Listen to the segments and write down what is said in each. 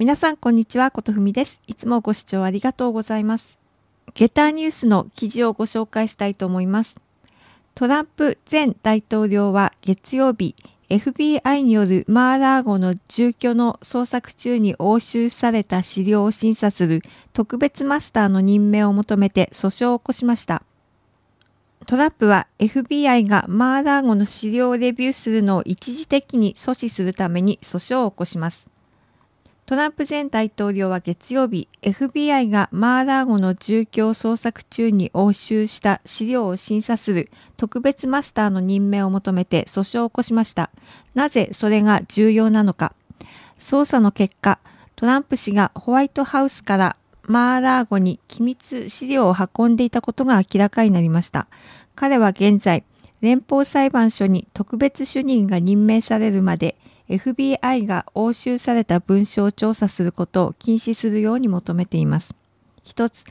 皆さんこんにちは、ことふみです。いつもご視聴ありがとうございます。ゲターニュースの記事をご紹介したいと思います。トランプ前大統領は月曜日、FBI によるマーラーゴの住居の捜索中に押収された資料を審査する特別マスターの任命を求めて訴訟を起こしました。トランプは FBI がマーラーゴの資料をレビューするのを一時的に阻止するために訴訟を起こします。トランプ前大統領は月曜日、FBI がマーラーゴの住居捜索中に押収した資料を審査する特別マスターの任命を求めて訴訟を起こしました。なぜそれが重要なのか。捜査の結果、トランプ氏がホワイトハウスからマーラーゴに機密資料を運んでいたことが明らかになりました。彼は現在、連邦裁判所に特別主任が任命されるまで FBI が押収された文書を調査することを禁止するように求めています。一つ、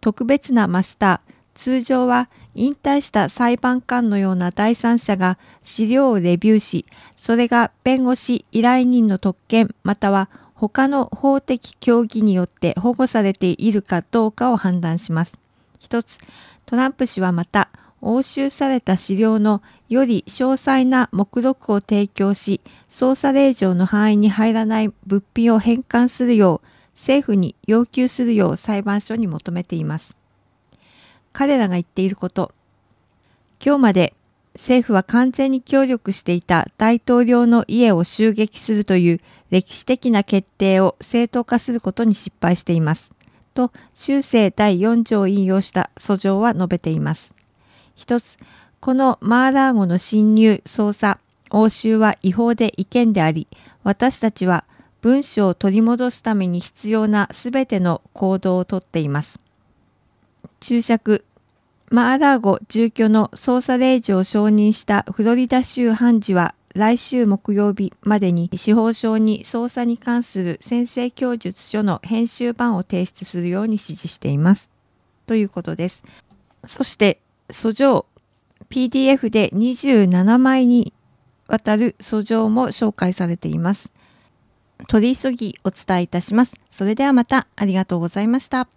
特別なマスター、通常は引退した裁判官のような第三者が資料をレビューし、それが弁護士依頼人の特権または他の法的協議によって保護されているかどうかを判断します。一つ、トランプ氏はまた、押収された資料のより詳細な目録を提供し、捜査令状の範囲に入らない物品を返還するよう、政府に要求するよう裁判所に求めています。彼らが言っていること、今日まで政府は完全に協力していた大統領の家を襲撃するという歴史的な決定を正当化することに失敗しています。と、修正第4条を引用した訴状は述べています。一つ、このマーラー号の侵入、捜査、応酬は違法で違憲であり、私たちは文章を取り戻すために必要なすべての行動をとっています。注釈マーラーゴ住居の捜査令状を承認したフロリダ州判事は来週木曜日までに司法省に捜査に関する宣誓供述書の編集版を提出するように指示しています。ということです。そして、訴状 PDF で27枚にわたる訴状も紹介されています。取り急ぎお伝えいたします。それではまたありがとうございました。